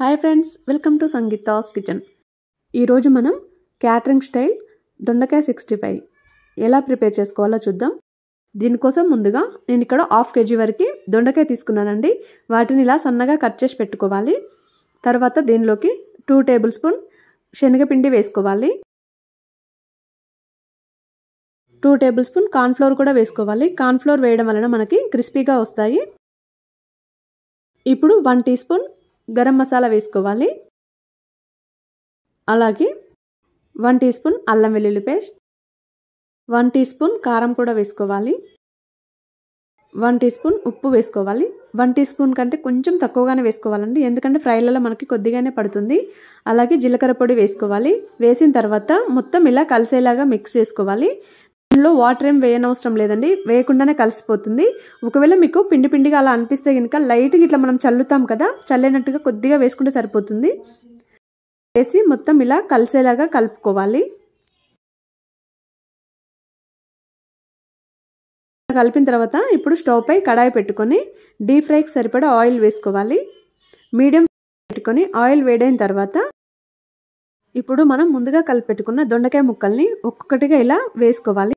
hi friends welcome to Sangeetha's kitchen ఈరోజు మనం catering style దొండకాయ సిక్స్టీ ఫైవ్ ఎలా ప్రిపేర్ చేసుకోవాలో చూద్దాం దీనికోసం ముందుగా నేను ఇక్కడ హాఫ్ కేజీ వరకు దొండకాయ తీసుకున్నానండి వాటిని ఇలా సన్నగా కట్ చేసి పెట్టుకోవాలి తర్వాత దీనిలోకి టూ టేబుల్ స్పూన్ శనగపిండి వేసుకోవాలి టూ టేబుల్ స్పూన్ కార్న్ఫ్లోర్ కూడా వేసుకోవాలి కార్న్ఫ్లోర్ వేయడం వలన మనకి క్రిస్పీగా వస్తాయి ఇప్పుడు one teaspoon garam masala వేసుకోవాలి అలాగే వన్ టీ స్పూన్ అల్లం వెల్లుల్లి పేస్ట్ వన్ టీ స్పూన్ కారం కూడా వేసుకోవాలి వన్ టీ స్పూన్ ఉప్పు వేసుకోవాలి వన్ టీ స్పూన్ కంటే కొంచెం తక్కువగానే వేసుకోవాలండి ఎందుకంటే ఫ్రైలలో మనకి కొద్దిగానే పడుతుంది అలాగే జీలకర్ర పొడి వేసుకోవాలి వేసిన తర్వాత మొత్తం ఇలా కలిసేలాగా మిక్స్ చేసుకోవాలి ఇందులో వాటర్ ఏం వేయనవసరం లేదండి వేయకుండానే కలిసిపోతుంది ఒకవేళ మీకు పిండి పిండిగా అలా అనిపిస్తే కనుక లైట్గా ఇట్లా మనం చల్లుతాం కదా చల్లినట్టుగా కొద్దిగా వేసుకుంటే సరిపోతుంది వేసి మొత్తం ఇలా కలిసేలాగా కలుపుకోవాలి కలిపిన తర్వాత ఇప్పుడు స్టవ్ పై కడాయి పెట్టుకొని డీప్ ఫ్రైకి సరిపడా ఆయిల్ వేసుకోవాలి మీడియం పెట్టుకొని ఆయిల్ వేడైన తర్వాత ఇప్పుడు మనం ముందుగా కలిపెట్టుకున్న దొండకాయ ముక్కల్ని ఒక్కొక్కటిగా ఇలా వేసుకోవాలి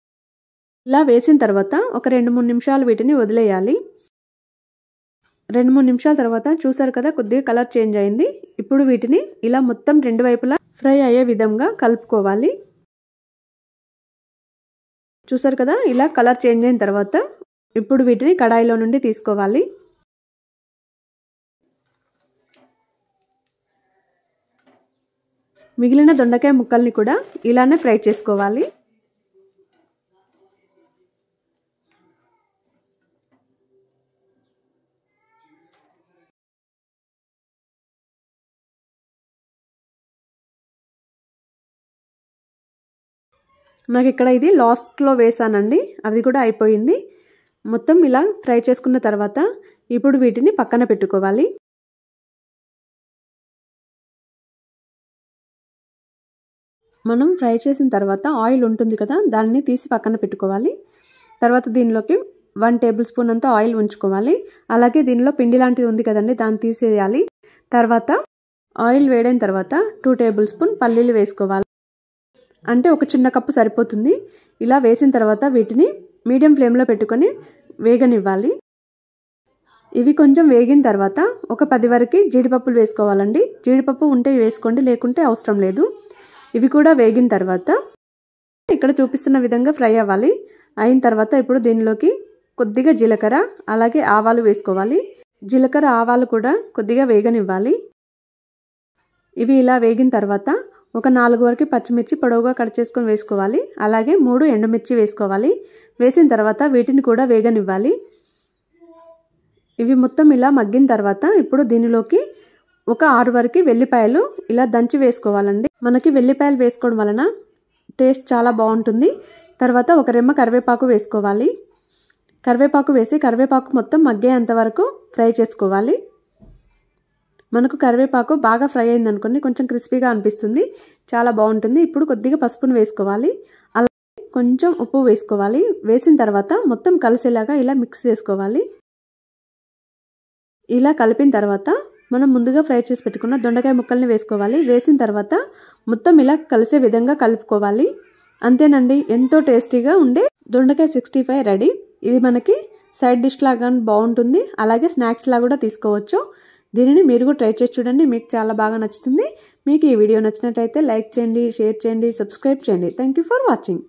ఇలా వేసిన తర్వాత ఒక రెండు మూడు నిమిషాలు వీటిని వదిలేయాలి రెండు మూడు నిమిషాల తర్వాత చూసారు కదా కొద్దిగా కలర్ చేంజ్ అయింది ఇప్పుడు వీటిని ఇలా మొత్తం రెండు వైపులా ఫ్రై అయ్యే విధంగా కలుపుకోవాలి చూసారు కదా ఇలా కలర్ చేంజ్ అయిన తర్వాత ఇప్పుడు వీటిని కడాయిలో నుండి తీసుకోవాలి మిగిలిన దొండకాయ ముక్కల్ని కూడా ఇలానే ఫ్రై చేసుకోవాలి నాకు ఇక్కడ ఇది లాస్ట్లో వేసానండి అది కూడా అయిపోయింది మొత్తం ఇలా ఫ్రై చేసుకున్న తర్వాత ఇప్పుడు వీటిని పక్కన పెట్టుకోవాలి మనం ఫ్రై చేసిన తర్వాత ఆయిల్ ఉంటుంది కదా దాన్ని తీసి పక్కన పెట్టుకోవాలి తర్వాత దీనిలోకి వన్ టేబుల్ స్పూన్ అంతా ఆయిల్ ఉంచుకోవాలి అలాగే దీనిలో పిండి లాంటిది ఉంది కదండి దాన్ని తీసేయాలి తర్వాత ఆయిల్ వేడైన తర్వాత టూ టేబుల్ స్పూన్ పల్లీలు వేసుకోవాలి అంటే ఒక చిన్న కప్పు సరిపోతుంది ఇలా వేసిన తర్వాత వీటిని మీడియం ఫ్లేమ్లో పెట్టుకొని వేగనివ్వాలి ఇవి కొంచెం వేగిన తర్వాత ఒక పది వరకు జీడిపప్పులు వేసుకోవాలండి జీడిపప్పు ఉంటే వేసుకోండి లేకుంటే అవసరం లేదు ఇవి కూడా వేగిన తర్వాత ఇక్కడ చూపిస్తున్న విధంగా ఫ్రై అవ్వాలి అయిన తర్వాత ఇప్పుడు దీనిలోకి కొద్దిగా జీలకర్ర అలాగే ఆవాలు వేసుకోవాలి జీలకర్ర ఆవాలు కూడా కొద్దిగా వేగనివ్వాలి ఇవి ఇలా వేగిన తర్వాత ఒక నాలుగు వరకు పచ్చిమిర్చి పొడవుగా కట్ చేసుకొని వేసుకోవాలి అలాగే మూడు ఎండుమిర్చి వేసుకోవాలి వేసిన తర్వాత వీటిని కూడా వేగనివ్వాలి ఇవి మొత్తం ఇలా మగ్గిన తర్వాత ఇప్పుడు దీనిలోకి ఒక ఆరు వరకు వెల్లిపాయలు ఇలా దంచి వేసుకోవాలండి మనకి వెల్లిపాయలు వేసుకోవడం వలన టేస్ట్ చాలా బాగుంటుంది తర్వాత ఒక రెమ్మ కరివేపాకు వేసుకోవాలి కరివేపాకు వేసి కరివేపాకు మొత్తం మగ్గేంత వరకు ఫ్రై చేసుకోవాలి మనకు కరివేపాకు బాగా ఫ్రై అయిందనుకోండి కొంచెం క్రిస్పీగా అనిపిస్తుంది చాలా బాగుంటుంది ఇప్పుడు కొద్దిగా పసుపును వేసుకోవాలి అలాగే కొంచెం ఉప్పు వేసుకోవాలి వేసిన తర్వాత మొత్తం కలిసేలాగా ఇలా మిక్స్ చేసుకోవాలి ఇలా కలిపిన తర్వాత మనం ముందుగా ఫ్రై చేసి పెట్టుకున్న దొండకాయ ముక్కల్ని వేసుకోవాలి వేసిన తర్వాత మొత్తం ఇలా కలిసే విధంగా కలుపుకోవాలి అంతేనండి ఎంతో టేస్టీగా ఉండే దొండకాయ సిక్స్టీ ఫైవ్ రెడీ ఇది మనకి సైడ్ డిష్ లాగా బాగుంటుంది అలాగే స్నాక్స్ లాగా కూడా తీసుకోవచ్చు దీనిని మీరు కూడా ట్రై చేసి చూడండి మీకు చాలా బాగా నచ్చుతుంది మీకు ఈ వీడియో నచ్చినట్లయితే లైక్ చేయండి షేర్ చేయండి సబ్స్క్రైబ్ చేయండి థ్యాంక్ ఫర్ వాచింగ్